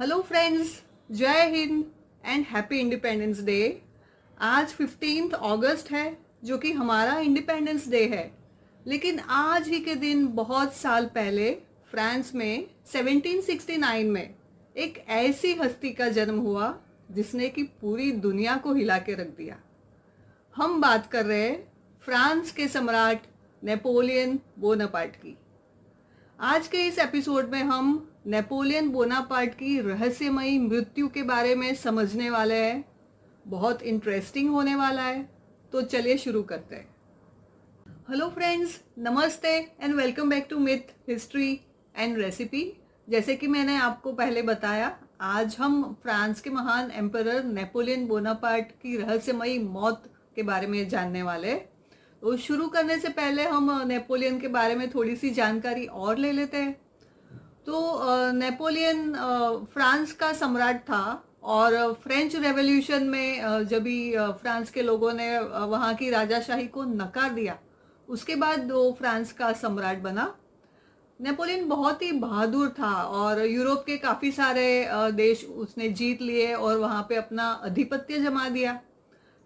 hello friends जय Hind and happy independence day आज fifteen अगस्त है जो कि हमारा इंडिपेंडेंस डे है लेकिन आज ही के दिन बहुत साल पहले फ्रांस में 1769 में एक ऐसी हस्ती का जन्म हुआ जिसने कि पूरी दुनिया को हिला के रख दिया हम बात कर रहे हैं फ्रांस के सम्राट नेपोलियन बोनापार्ट की आज के इस एपिसोड में हम नेपोलियन बोनापार्ट की रहस्यमयी मृत्यु के बारे में समझने वाले हैं बहुत इंटरेस्टिंग होने वाला है तो चलिए शुरू करते हैं हेलो फ्रेंड्स नमस्ते and welcome back to myth history and recipe जैसे कि मैंने आपको पहले बताया आज हम फ्रांस के महान एम्परर नेपोलियन बोनापार्ट की रहस्यमयी मौत के बारे में जानने वाले तो शुरू करने से पहले हम नेपोलियन के बारे में थोड़ी सी जानकारी और ले लेते हैं तो नेपोलियन फ्रांस का सम्राट था और फ्रेंच रेवोल्यूशन में जब भी फ्रांस के लोगों ने वहाँ की राजाशाही को नकार दिया उसके बाद वो फ्रांस का सम्राट बना नेपोलियन बहुत ही बहादुर था और यूरोप के काफ़ी सारे देश उसने जीत लिए और वहाँ पे अपना आधिपत्य जमा दिया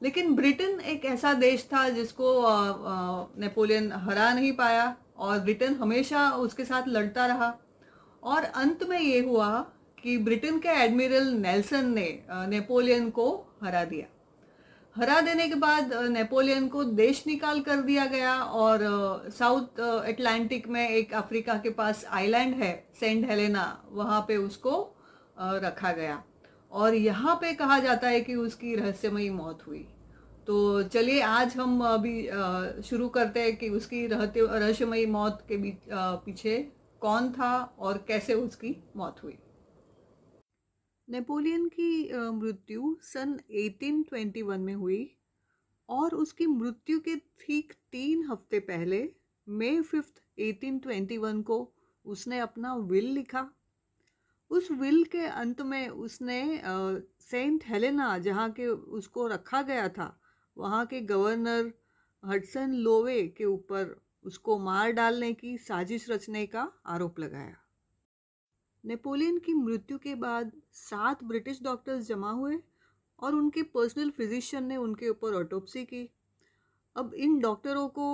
लेकिन ब्रिटेन एक ऐसा देश था जिसको नेपोलियन हरा नहीं पाया और ब्रिटेन हमेशा उसके साथ लड़ता रहा और अंत में ये हुआ कि ब्रिटेन के एडमिरल नेल्सन ने नेपोलियन को हरा दिया हरा देने के बाद नेपोलियन को देश निकाल कर दिया गया और साउथ एटलांटिक में एक अफ्रीका के पास आइलैंड है सेंट हेलेना वहाँ पे उसको रखा गया और यहाँ पे कहा जाता है कि उसकी रहस्यमयी मौत हुई तो चलिए आज हम अभी शुरू करते हैं कि उसकी रहस्यमयी मौत के बीच पीछे कौन था और कैसे उसकी मौत हुई नेपोलियन की मृत्यु सन 1821 में हुई और उसकी मृत्यु के ठीक तीन हफ्ते पहले मई फिफ्थ 1821 को उसने अपना विल लिखा उस विल के अंत में उसने सेंट हेलेना जहाँ के उसको रखा गया था वहाँ के गवर्नर हडसन लोवे के ऊपर उसको मार डालने की साजिश रचने का आरोप लगाया नेपोलियन की मृत्यु के बाद सात ब्रिटिश डॉक्टर्स जमा हुए और उनके पर्सनल फिजिशियन ने उनके ऊपर ऑटोप्सी की अब इन डॉक्टरों को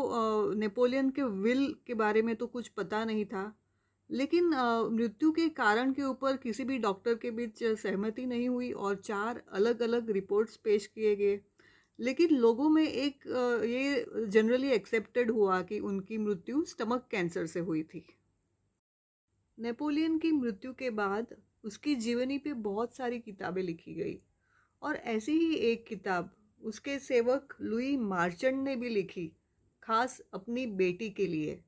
नेपोलियन के विल के बारे में तो कुछ पता नहीं था लेकिन मृत्यु के कारण के ऊपर किसी भी डॉक्टर के बीच सहमति नहीं हुई और चार अलग अलग रिपोर्ट्स पेश किए गए लेकिन लोगों में एक ये जनरली एक्सेप्टेड हुआ कि उनकी मृत्यु स्टमक कैंसर से हुई थी नेपोलियन की मृत्यु के बाद उसकी जीवनी पे बहुत सारी किताबें लिखी गई और ऐसी ही एक किताब उसके सेवक लुई मार्चेंट ने भी लिखी खास अपनी बेटी के लिए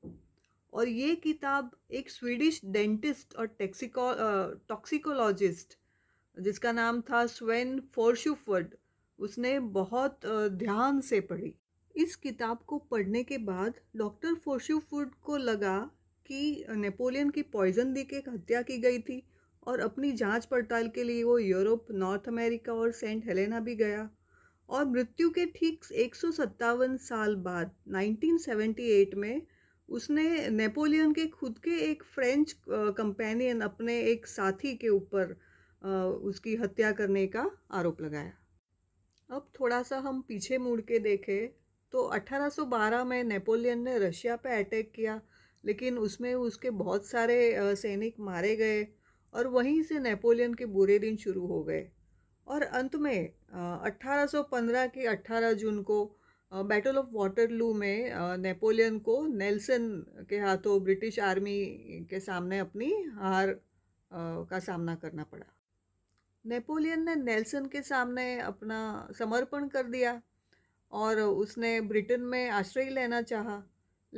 और ये किताब एक स्वीडिश डेंटिस्ट और टैक्सिको टॉक्सिकोलॉजिस्ट जिसका नाम था स्वेन फोर्शुफर्ड उसने बहुत ध्यान से पढ़ी इस किताब को पढ़ने के बाद डॉक्टर फोर्शिवफुड को लगा कि नेपोलियन की पॉइजन दी के हत्या की गई थी और अपनी जांच पड़ताल के लिए वो यूरोप नॉर्थ अमेरिका और सेंट हेलेना भी गया और मृत्यु के ठीक एक साल बाद 1978 में उसने नेपोलियन के खुद के एक फ्रेंच कंपेनियन अपने एक साथी के ऊपर उसकी हत्या करने का आरोप लगाया अब थोड़ा सा हम पीछे मुड़ के देखें तो 1812 में नेपोलियन ने रशिया पे अटैक किया लेकिन उसमें उसके बहुत सारे सैनिक मारे गए और वहीं से नेपोलियन के बुरे दिन शुरू हो गए और अंत में 1815 की 18 जून को बैटल ऑफ वाटरलू में नेपोलियन को नेल्सन के हाथों ब्रिटिश आर्मी के सामने अपनी हार का सामना करना पड़ा नेपोलियन ने नेल्सन के सामने अपना समर्पण कर दिया और उसने ब्रिटेन में आश्रय लेना चाहा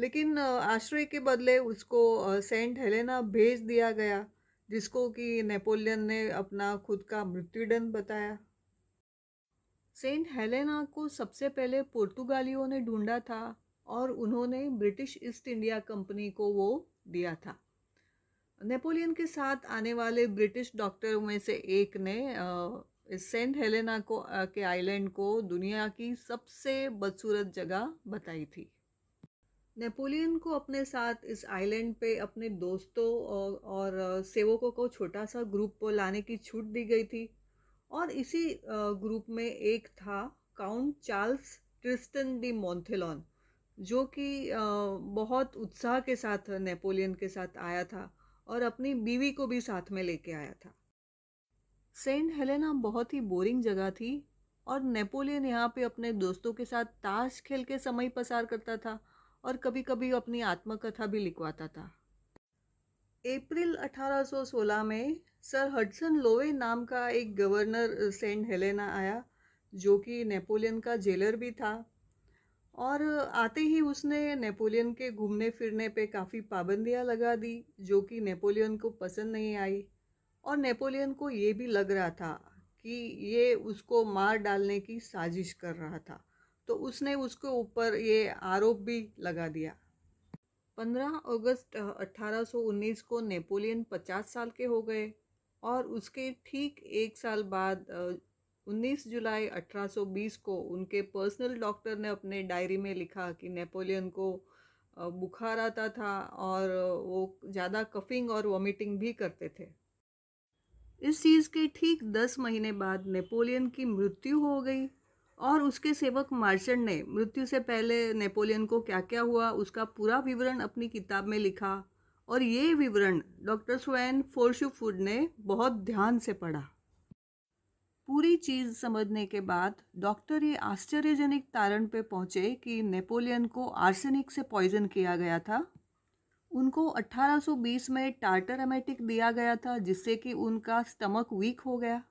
लेकिन आश्रय के बदले उसको सेंट हेलेना भेज दिया गया जिसको कि नेपोलियन ने अपना खुद का मृत्युदंड बताया सेंट हेलेना को सबसे पहले पुर्तगालियों ने ढूंढा था और उन्होंने ब्रिटिश ईस्ट इंडिया कंपनी को वो दिया था नेपोलियन के साथ आने वाले ब्रिटिश डॉक्टरों में से एक ने इस सेंट हेलेना को के आइलैंड को दुनिया की सबसे बदसूरत जगह बताई थी नेपोलियन को अपने साथ इस आइलैंड पे अपने दोस्तों और, और सेवकों को छोटा सा ग्रुप लाने की छूट दी गई थी और इसी ग्रुप में एक था Count Charles Tristan de Montholon जो कि बहुत उत्साह के साथ नेपोलियन के साथ आया था और अपनी बीवी को भी साथ में लेके आया था सेंट हेलेना बहुत ही बोरिंग जगह थी और नेपोलियन यहाँ पे अपने दोस्तों के साथ ताश खेल के समय पसार करता था और कभी कभी अपनी आत्मकथा भी लिखवाता था अप्रैल 1816 में सर हडसन लोवे नाम का एक गवर्नर सेंट हेलेना आया जो कि नेपोलियन का जेलर भी था और आते ही उसने नेपोलियन के घूमने फिरने पे काफ़ी पाबंदियां लगा दी जो कि नेपोलियन को पसंद नहीं आई और नेपोलियन को ये भी लग रहा था कि ये उसको मार डालने की साजिश कर रहा था तो उसने उसके ऊपर ये आरोप भी लगा दिया 15 अगस्त 1819 को नेपोलियन 50 साल के हो गए और उसके ठीक एक साल बाद 19 जुलाई 1820 को उनके पर्सनल डॉक्टर ने अपने डायरी में लिखा कि नेपोलियन को बुखार आता था और वो ज़्यादा कफिंग और वॉमिटिंग भी करते थे इस चीज़ के ठीक दस महीने बाद नेपोलियन की मृत्यु हो गई और उसके सेवक मार्चेंट ने मृत्यु से पहले नेपोलियन को क्या क्या हुआ उसका पूरा विवरण अपनी किताब में लिखा और ये विवरण डॉक्टर स्वैन फोर्शुफुड ने बहुत ध्यान से पढ़ा पूरी चीज़ समझने के बाद डॉक्टर ये आश्चर्यजनक तारण पे पहुँचे कि नेपोलियन को आर्सेनिक से पॉइजन किया गया था उनको 1820 में टार्टर एमेटिक दिया गया था जिससे कि उनका स्टमक वीक हो गया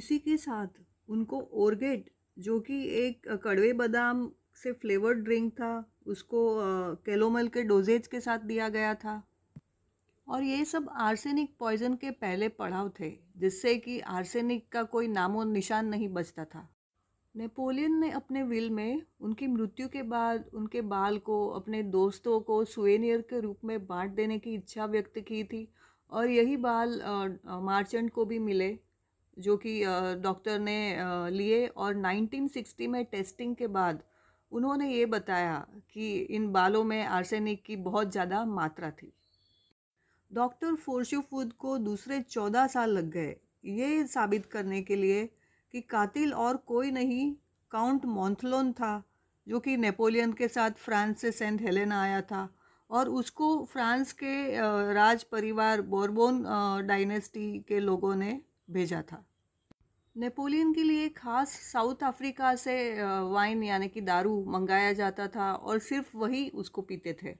इसी के साथ उनको ओरगेट जो कि एक कड़वे बादाम से फ्लेवर्ड ड्रिंक था उसको कैलोमल के डोजेज के साथ दिया गया था और ये सब आर्सेनिक पॉइजन के पहले पड़ाव थे जिससे कि आर्सेनिक का कोई नामो निशान नहीं बचता था नेपोलियन ने अपने विल में उनकी मृत्यु के बाद उनके बाल को अपने दोस्तों को सुवेनियर के रूप में बांट देने की इच्छा व्यक्त की थी और यही बाल मार्चेंट को भी मिले जो कि डॉक्टर ने लिए और 1960 में टेस्टिंग के बाद उन्होंने ये बताया कि इन बालों में आर्सेनिक की बहुत ज़्यादा मात्रा थी डॉक्टर फोर्शुफुद को दूसरे चौदह साल लग गए ये साबित करने के लिए कि कातिल और कोई नहीं काउंट मॉन्थलोन था जो कि नेपोलियन के साथ फ्रांस से सेंट हेलेना आया था और उसको फ्रांस के राज परिवार बोरबोन डायनेस्टी के लोगों ने भेजा था नेपोलियन के लिए खास साउथ अफ्रीका से वाइन यानी कि दारू मंगाया जाता था और सिर्फ वही उसको पीते थे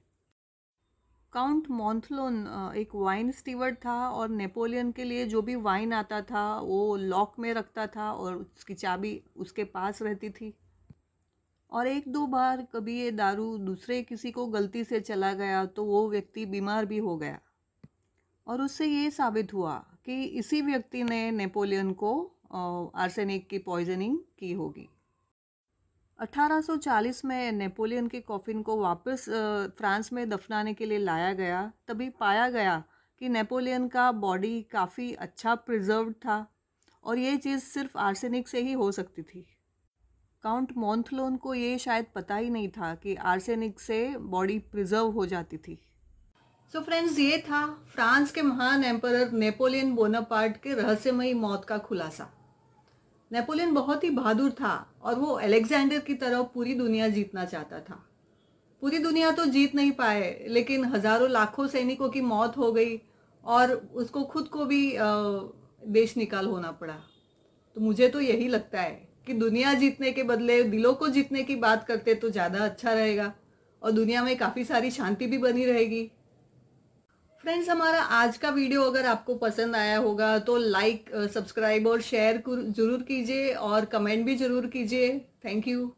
काउंट मॉन्थलोन एक वाइन स्टीवर्ड था और नेपोलियन के लिए जो भी वाइन आता था वो लॉक में रखता था और उसकी चाबी उसके पास रहती थी और एक दो बार कभी ये दारू दूसरे किसी को गलती से चला गया तो वो व्यक्ति बीमार भी हो गया और उससे ये साबित हुआ कि इसी व्यक्ति ने नेपोलियन को आर्सेनिक की पॉइजनिंग की होगी 1840 में नेपोलियन के कॉफ़िन को वापस फ्रांस में दफनाने के लिए लाया गया तभी पाया गया कि नेपोलियन का बॉडी काफ़ी अच्छा प्रिजर्व था और ये चीज़ सिर्फ आर्सेनिक से ही हो सकती थी काउंट मॉन्थलोन को ये शायद पता ही नहीं था कि आर्सेनिक से बॉडी प्रिजर्व हो जाती थी सो so फ्रेंड्स ये था फ्रांस के महान एम्पर नेपोलियन बोनापार्ट के रहस्यमयी मौत का खुलासा नेपोलियन बहुत ही बहादुर था और वो अलेक्जेंडर की तरह पूरी दुनिया जीतना चाहता था पूरी दुनिया तो जीत नहीं पाए लेकिन हजारों लाखों सैनिकों की मौत हो गई और उसको खुद को भी देश निकाल होना पड़ा तो मुझे तो यही लगता है कि दुनिया जीतने के बदले दिलों को जीतने की बात करते तो ज़्यादा अच्छा रहेगा और दुनिया में काफ़ी सारी शांति भी बनी रहेगी फ्रेंड्स हमारा आज का वीडियो अगर आपको पसंद आया होगा तो लाइक सब्सक्राइब और शेयर जरूर कीजिए और कमेंट भी जरूर कीजिए थैंक यू